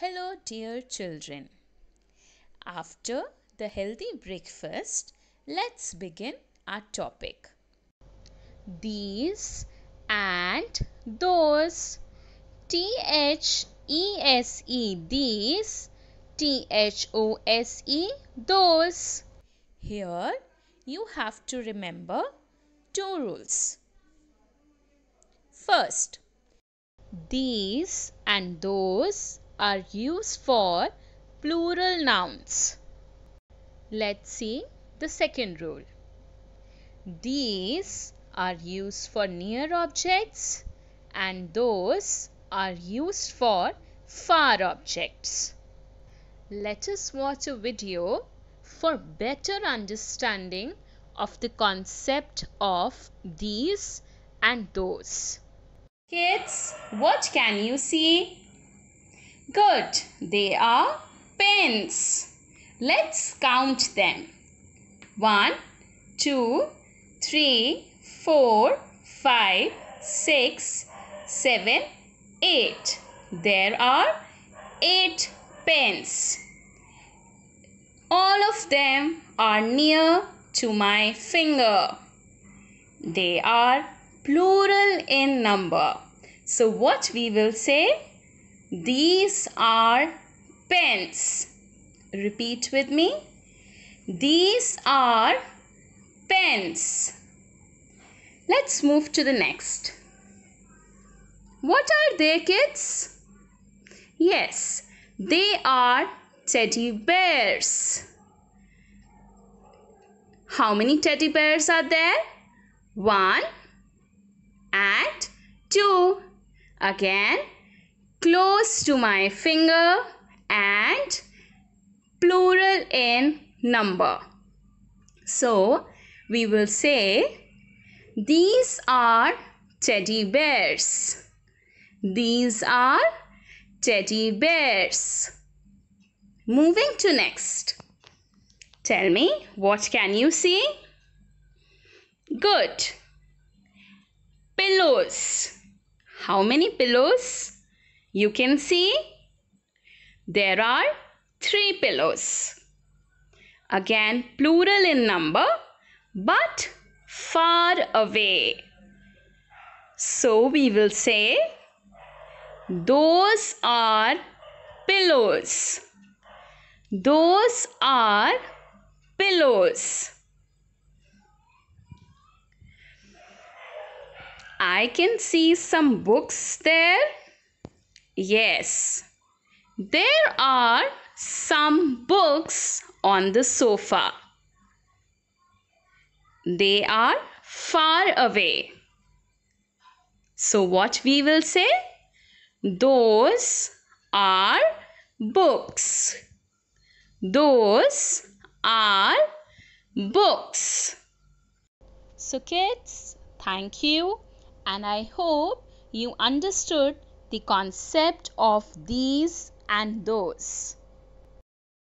Hello, dear children. After the healthy breakfast, let's begin our topic. These and those. T H E S E these. T H O S E those. Here you have to remember two rules. First, these and those are used for plural nouns. Let's see the second rule. These are used for near objects and those are used for far objects. Let us watch a video for better understanding of the concept of these and those. Kids, what can you see? Good. They are pens. Let's count them. One, two, three, four, five, six, seven, eight. There are 8 pens. All of them are near to my finger. They are plural in number. So what we will say? These are pens. Repeat with me. These are pens. Let's move to the next. What are they, kids? Yes, they are teddy bears. How many teddy bears are there? One and two. Again, close to my finger and plural in number. So, we will say, these are teddy bears. These are teddy bears. Moving to next. Tell me, what can you see? Good. Pillows. How many pillows? You can see there are three pillows. Again, plural in number, but far away. So we will say, those are pillows. Those are pillows. I can see some books there. Yes, there are some books on the sofa. They are far away. So what we will say? Those are books. Those are books. So kids, thank you and I hope you understood the concept of these and those.